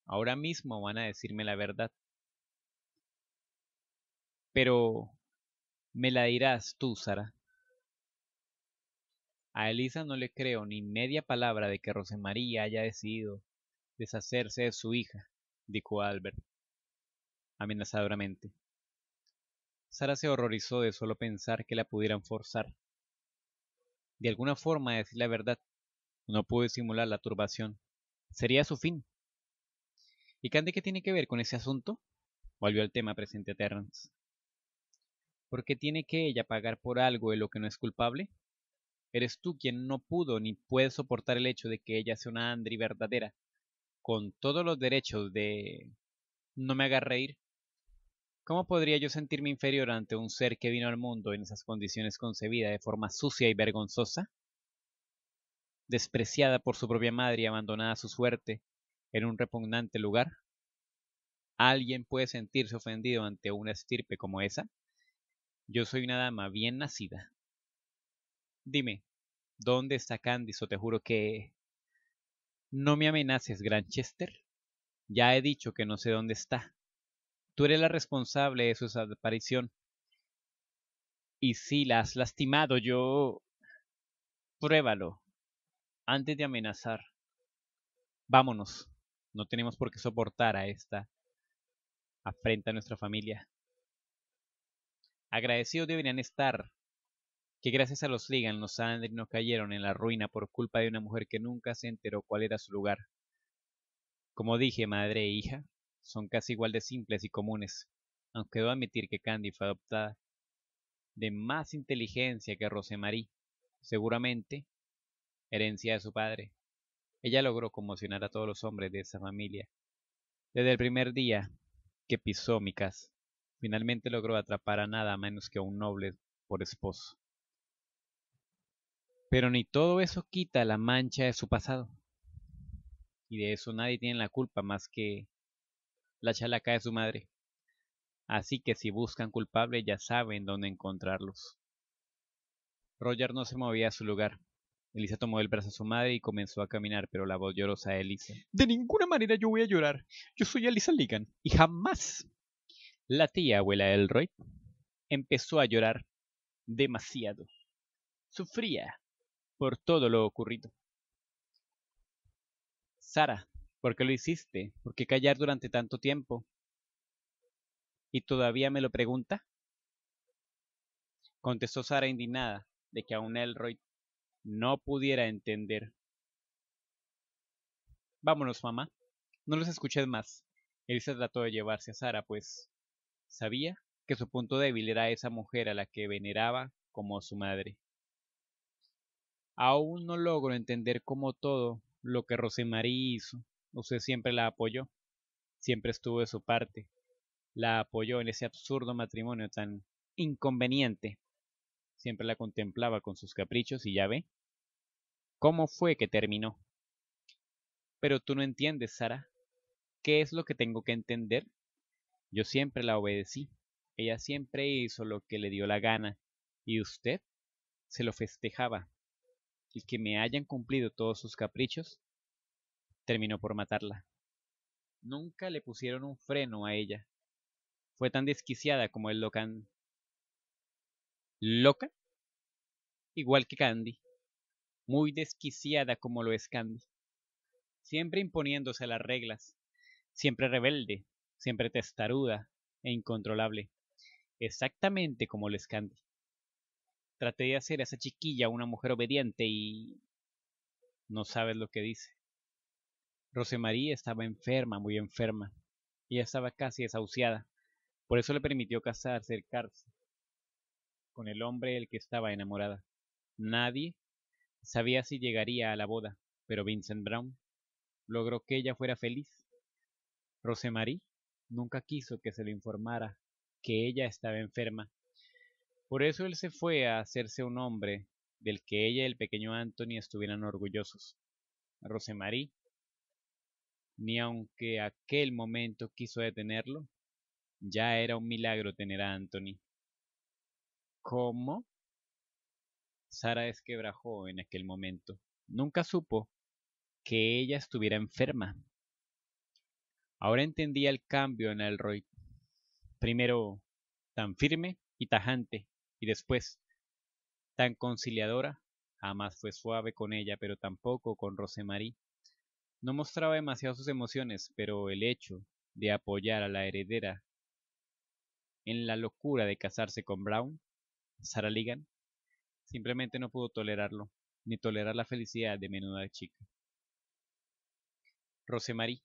Speaker 1: Ahora mismo van a decirme la verdad. Pero me la dirás tú, Sara. A Elisa no le creo ni media palabra de que Rosemaría haya decidido deshacerse de su hija, dijo Albert, amenazadoramente. Sara se horrorizó de solo pensar que la pudieran forzar. De alguna forma decir la verdad. No pudo simular la turbación. Sería su fin. ¿Y Candy qué tiene que ver con ese asunto? Volvió al tema presente Terrence. ¿Por qué tiene que ella pagar por algo de lo que no es culpable? Eres tú quien no pudo ni puede soportar el hecho de que ella sea una Andri verdadera, con todos los derechos de... no me haga reír. ¿Cómo podría yo sentirme inferior ante un ser que vino al mundo en esas condiciones concebida de forma sucia y vergonzosa? Despreciada por su propia madre y abandonada a su suerte en un repugnante lugar. ¿Alguien puede sentirse ofendido ante una estirpe como esa? Yo soy una dama bien nacida, Dime, ¿dónde está Candice? O te juro que... No me amenaces, Granchester. Ya he dicho que no sé dónde está. Tú eres la responsable de su desaparición. Y si la has lastimado, yo... Pruébalo. Antes de amenazar. Vámonos. No tenemos por qué soportar a esta afrenta a nuestra familia. Agradecidos deberían estar que gracias a los Ligan los no cayeron en la ruina por culpa de una mujer que nunca se enteró cuál era su lugar. Como dije, madre e hija son casi igual de simples y comunes, aunque debo admitir que Candy fue adoptada de más inteligencia que Rosemarie, seguramente herencia de su padre. Ella logró conmocionar a todos los hombres de esa familia. Desde el primer día que pisó mi casa, finalmente logró atrapar a nada menos que a un noble por esposo. Pero ni todo eso quita la mancha de su pasado. Y de eso nadie tiene la culpa más que la chalaca de su madre. Así que si buscan culpable ya saben dónde encontrarlos. Roger no se movía a su lugar. Elisa tomó el brazo a su madre y comenzó a caminar, pero la voz llorosa de Elisa. De ninguna manera yo voy a llorar. Yo soy Elisa Ligan y jamás. La tía abuela Elroy empezó a llorar demasiado. Sufría por todo lo ocurrido. Sara, ¿por qué lo hiciste? ¿Por qué callar durante tanto tiempo? ¿Y todavía me lo pregunta? Contestó Sara indignada de que aún Elroy no pudiera entender. Vámonos, mamá. No los escuches más. Elisa trató de llevarse a Sara, pues sabía que su punto débil era esa mujer a la que veneraba como su madre. Aún no logro entender cómo todo lo que Rosemarie hizo, usted siempre la apoyó, siempre estuvo de su parte, la apoyó en ese absurdo matrimonio tan inconveniente, siempre la contemplaba con sus caprichos y ya ve cómo fue que terminó. Pero tú no entiendes, Sara. ¿Qué es lo que tengo que entender? Yo siempre la obedecí. Ella siempre hizo lo que le dio la gana. Y usted se lo festejaba el que me hayan cumplido todos sus caprichos, terminó por matarla. Nunca le pusieron un freno a ella. Fue tan desquiciada como el Locan. ¿Loca? Igual que Candy. Muy desquiciada como lo es Candy. Siempre imponiéndose las reglas. Siempre rebelde. Siempre testaruda e incontrolable. Exactamente como lo es Candy traté de hacer a esa chiquilla una mujer obediente y no sabes lo que dice. Rosemarie estaba enferma, muy enferma. Ella estaba casi desahuciada. Por eso le permitió casarse, acercarse con el hombre del que estaba enamorada. Nadie sabía si llegaría a la boda, pero Vincent Brown logró que ella fuera feliz. Rosemarie nunca quiso que se le informara que ella estaba enferma por eso él se fue a hacerse un hombre del que ella y el pequeño Anthony estuvieran orgullosos. Rosemary, ni aunque aquel momento quiso detenerlo, ya era un milagro tener a Anthony. ¿Cómo? Sara desquebrajó en aquel momento. Nunca supo que ella estuviera enferma. Ahora entendía el cambio en Elroy. Primero tan firme y tajante, y después, tan conciliadora, jamás fue suave con ella, pero tampoco con Rosemarie. No mostraba demasiado sus emociones, pero el hecho de apoyar a la heredera en la locura de casarse con Brown, Sarah Ligan, simplemente no pudo tolerarlo, ni tolerar la felicidad de menuda chica. Rosemarie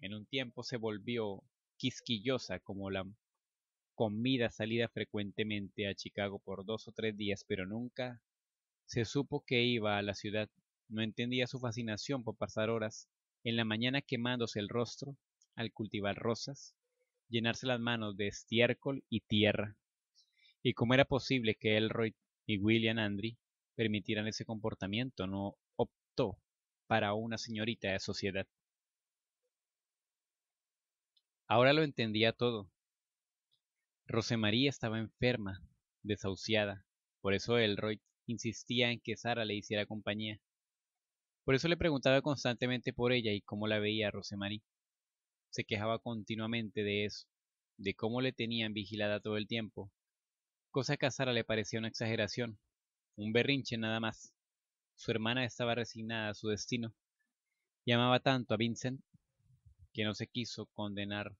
Speaker 1: en un tiempo se volvió quisquillosa como la comida salida frecuentemente a Chicago por dos o tres días, pero nunca se supo que iba a la ciudad. No entendía su fascinación por pasar horas en la mañana quemándose el rostro al cultivar rosas, llenarse las manos de estiércol y tierra. Y cómo era posible que Elroy y William Andry permitieran ese comportamiento, no optó para una señorita de sociedad. Ahora lo entendía todo. Rosemarie estaba enferma, desahuciada, por eso Elroy insistía en que Sara le hiciera compañía. Por eso le preguntaba constantemente por ella y cómo la veía Rosemarie. Se quejaba continuamente de eso, de cómo le tenían vigilada todo el tiempo, cosa que a Sara le parecía una exageración, un berrinche nada más. Su hermana estaba resignada a su destino llamaba tanto a Vincent que no se quiso condenar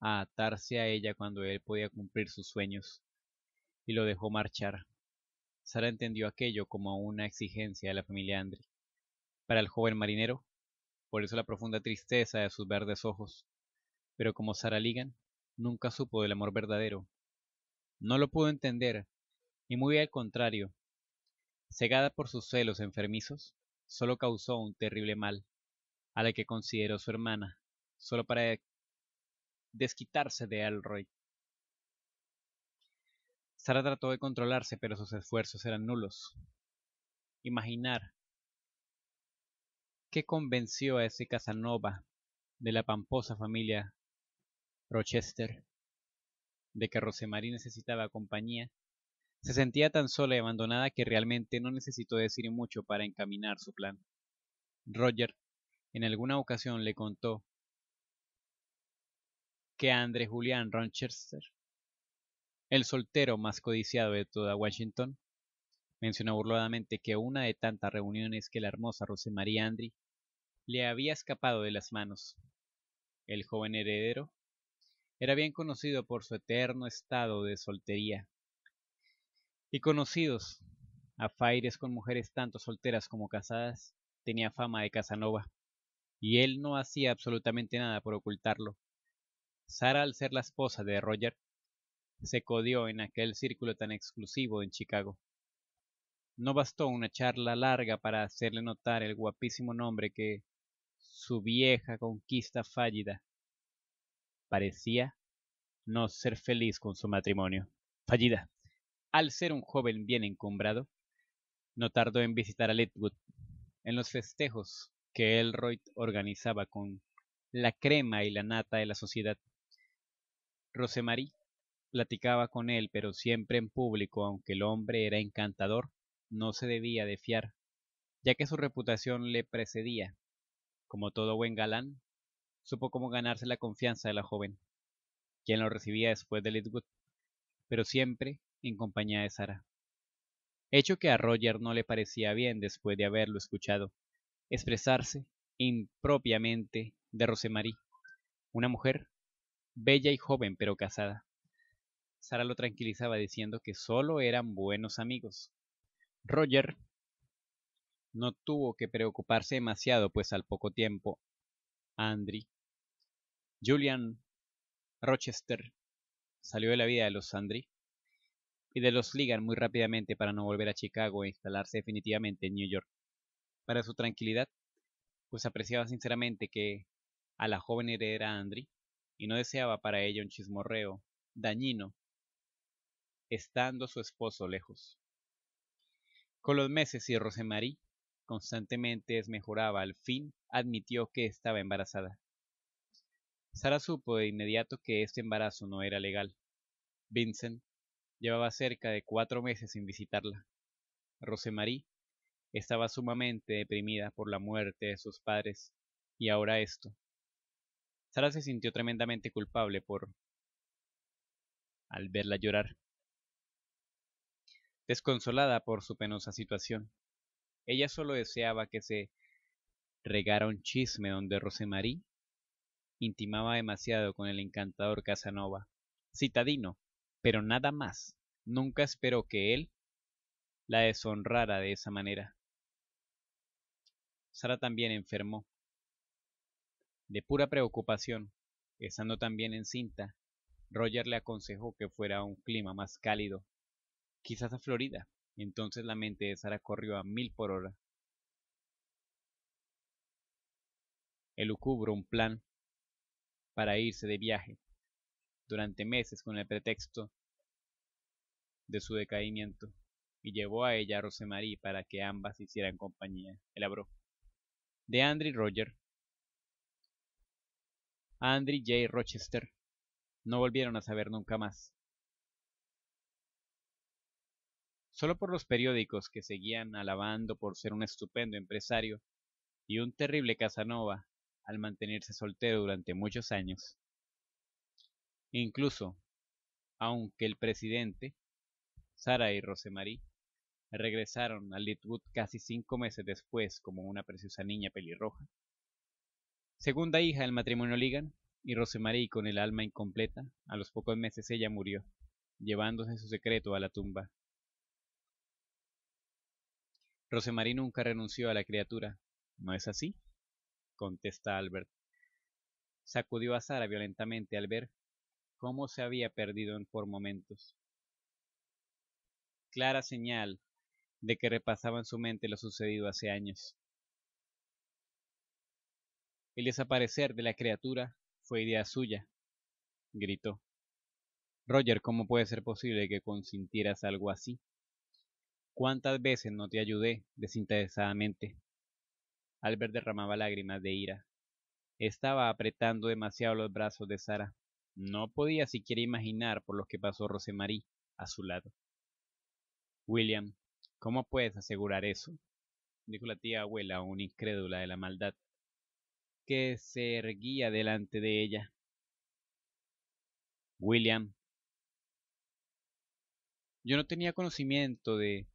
Speaker 1: a atarse a ella cuando él podía cumplir sus sueños, y lo dejó marchar. Sara entendió aquello como una exigencia de la familia Andri. Para el joven marinero, por eso la profunda tristeza de sus verdes ojos. Pero como Sara Ligan, nunca supo del amor verdadero. No lo pudo entender, y muy al contrario. Cegada por sus celos enfermizos, solo causó un terrible mal, a la que consideró su hermana, solo para desquitarse de Elroy. Sara trató de controlarse, pero sus esfuerzos eran nulos. Imaginar qué convenció a ese Casanova de la pamposa familia Rochester de que Rosemary necesitaba compañía, se sentía tan sola y abandonada que realmente no necesitó decir mucho para encaminar su plan. Roger en alguna ocasión le contó que André Julian Rochester, el soltero más codiciado de toda Washington, mencionó burladamente que una de tantas reuniones que la hermosa Rosemarie Andri le había escapado de las manos. El joven heredero era bien conocido por su eterno estado de soltería. Y conocidos, a con mujeres tanto solteras como casadas, tenía fama de Casanova, y él no hacía absolutamente nada por ocultarlo. Sara, al ser la esposa de Roger, se codió en aquel círculo tan exclusivo en Chicago. No bastó una charla larga para hacerle notar el guapísimo nombre que su vieja conquista fallida parecía no ser feliz con su matrimonio. Fallida. Al ser un joven bien encumbrado, no tardó en visitar a Litwood. En los festejos que Elroy organizaba con la crema y la nata de la sociedad, Rosemarie platicaba con él, pero siempre en público, aunque el hombre era encantador, no se debía de fiar, ya que su reputación le precedía. Como todo buen galán, supo cómo ganarse la confianza de la joven, quien lo recibía después de Litwood, pero siempre en compañía de Sara. Hecho que a Roger no le parecía bien después de haberlo escuchado expresarse impropiamente de Rosemary, una mujer bella y joven pero casada. Sara lo tranquilizaba diciendo que solo eran buenos amigos. Roger no tuvo que preocuparse demasiado, pues al poco tiempo, Andri, Julian Rochester salió de la vida de los Andri y de los Ligan muy rápidamente para no volver a Chicago e instalarse definitivamente en New York. Para su tranquilidad, pues apreciaba sinceramente que a la joven heredera Andri y no deseaba para ella un chismorreo, dañino, estando su esposo lejos. Con los meses y Rosemarie constantemente desmejoraba, al fin admitió que estaba embarazada. Sara supo de inmediato que este embarazo no era legal. Vincent llevaba cerca de cuatro meses sin visitarla. Rosemarie estaba sumamente deprimida por la muerte de sus padres y ahora esto. Sara se sintió tremendamente culpable por... al verla llorar. Desconsolada por su penosa situación, ella solo deseaba que se regara un chisme donde Rosemarie intimaba demasiado con el encantador Casanova, citadino, pero nada más. Nunca esperó que él la deshonrara de esa manera. Sara también enfermó. De pura preocupación, estando también en cinta, Roger le aconsejó que fuera a un clima más cálido, quizás a Florida. Entonces la mente de Sara corrió a mil por hora. lucubro un plan para irse de viaje durante meses con el pretexto de su decaimiento y llevó a ella a Rosemary para que ambas hicieran compañía. Elaboró. De Andrew y Roger Andrew J. Rochester. No volvieron a saber nunca más. Solo por los periódicos que seguían alabando por ser un estupendo empresario y un terrible Casanova al mantenerse soltero durante muchos años. Incluso, aunque el presidente, Sara y Rosemarie, regresaron a Litwood casi cinco meses después como una preciosa niña pelirroja, Segunda hija del matrimonio Ligan y Rosemary con el alma incompleta, a los pocos meses ella murió, llevándose su secreto a la tumba. Rosemary nunca renunció a la criatura, ¿no es así? contesta Albert. Sacudió a Sara violentamente al ver cómo se había perdido en por momentos. Clara señal de que repasaba en su mente lo sucedido hace años. El desaparecer de la criatura fue idea suya, gritó. Roger, ¿cómo puede ser posible que consintieras algo así? ¿Cuántas veces no te ayudé desinteresadamente? Albert derramaba lágrimas de ira. Estaba apretando demasiado los brazos de Sara. No podía siquiera imaginar por lo que pasó Rosemarie a su lado. William, ¿cómo puedes asegurar eso? dijo la tía abuela, aún incrédula de la maldad que se erguía delante de ella. William. Yo no tenía conocimiento de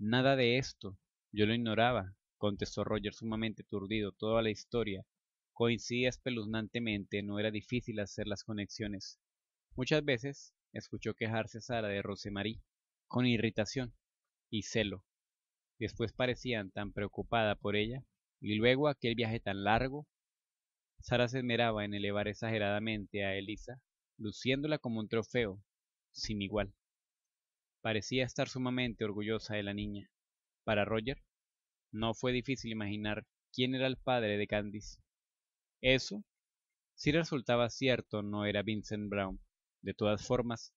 Speaker 1: nada de esto. Yo lo ignoraba, contestó Roger sumamente aturdido. Toda la historia coincidía espeluznantemente, no era difícil hacer las conexiones. Muchas veces escuchó quejarse Sara de Rosemary con irritación y celo. Después parecían tan preocupada por ella, y luego aquel viaje tan largo, Sara se esmeraba en elevar exageradamente a Elisa, luciéndola como un trofeo, sin igual. Parecía estar sumamente orgullosa de la niña. Para Roger, no fue difícil imaginar quién era el padre de Candice. Eso, si resultaba cierto, no era Vincent Brown. De todas formas,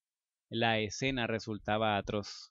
Speaker 1: la escena resultaba atroz.